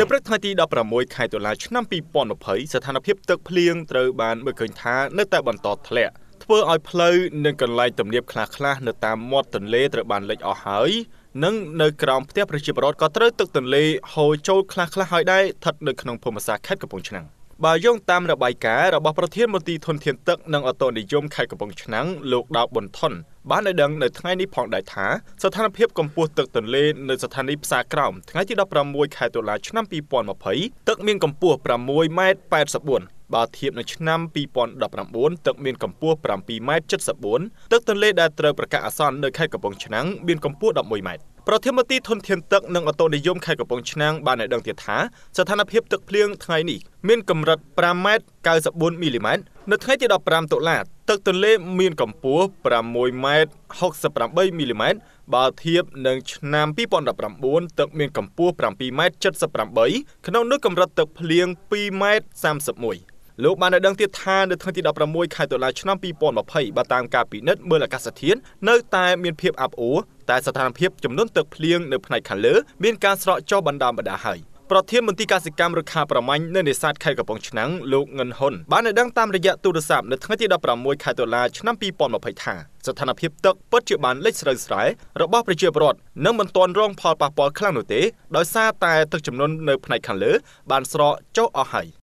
នៅព្រឹកថ្ងៃទី16ខែតុលាឆ្នាំ2020ស្ថានភាពទឹកភ្លៀងត្រូវបានមើលឃើញថានៅតែបន្តធ្លាក់ធ្វើឲ្យផ្លូវនិងកន្លែងទំនាបខ្លះៗនៅតាមមាត់ទន្លេត្រូវបានលិចអស់ហើយនិងនៅក្រោមផ្ទះប្រជាពលរដ្ឋក៏ត្រូវទឹកទន្លេហូរចូលខ្លះៗហើយដែរស្ថិតនៅក្នុងភូមិសាស្ត្រខេត្តកំពង់ឆ្នាំងបើយោងតាមរបាយការណ៍របស់ប្រធានមន្ទីរធនធានទឹកនិងអតននិយមខេត្តកំពង់ឆ្នាំងលោកដាវប៊ុនថនបានឲ្យដឹងនៅថ្ងៃនេះផងដែរថាស្ថានភាពកម្ពស់ទឹកទន្លេនៅស្ថានីយ៍ផ្សារក្រោមថ្ងៃទី16ខែតុលាឆ្នាំ2020ទឹកមានកម្ពស់6ម៉ែត្រ84បើធៀបនឹងឆ្នាំ2019ទឹកមានកម្ពស់7ម៉ែត្រ74ទឹកទន្លេដែលត្រូវប្រកាសអាសន្ននៅខេត្តកំពង់ឆ្នាំងមានកម្ពស់11ម៉ែត្រប្រធានមន្ត្រីធនធានទឹកនិងអតនិយមខេត្តកំពង់ឆ្នាំងបានឲ្យដឹងទៀតថាស្ថានភាពទឹកភ្លៀងថ្ងៃនេះមានកម្រិត5ម៉ែត្រ94មីលីម៉ែត្រនៅថ្ងៃទី15តុលាទឹកទន្លេមានកម្ពស់6ម៉ែត្រ68មីលីម៉ែត្របើធៀបនឹងឆ្នាំ2019ទឹកមានកម្ពស់7ម៉ែត្រ78ក្នុងនោះកម្រិតទឹកភ្លៀង2ម៉ែត្រ31លោកបានឲ្យដឹងទៀតថានៅថ្ងៃទី16ខែតុលាឆ្នាំ2020បើតាមការពិនិត្យមើលអាកាសធាតុនៅតែមានភាពអាប់អួរតែស្ថានភាពចំនួនទឹកភ្លៀងនៅផ្នែកខាងលើមានការស្រកចុះបណ្ដាបណ្ដាហើយប្រធានមន្ទីរកសិកម្មរុក្ខាប្រមាញ់នៅនេសាទខេត្តកំពង់ឆ្នាំងលោកងិនហ៊ុនបានឲ្យដឹងតាមរយៈទូរស័ព្ទនៅថ្ងៃទី16ខែតុលាឆ្នាំ2020ថាស្ថានភាពទឹកពិតជាបានលិចស្រូវស្រែរបស់ប្រជាពលរដ្ឋនិងមិនទាន់រងផលប៉ះពាល់ខ្លាំងនោះទេដោយសារតែទឹកចំនួននៅផ្នែកខាងលើបានស្រកចុះអស់ហើយ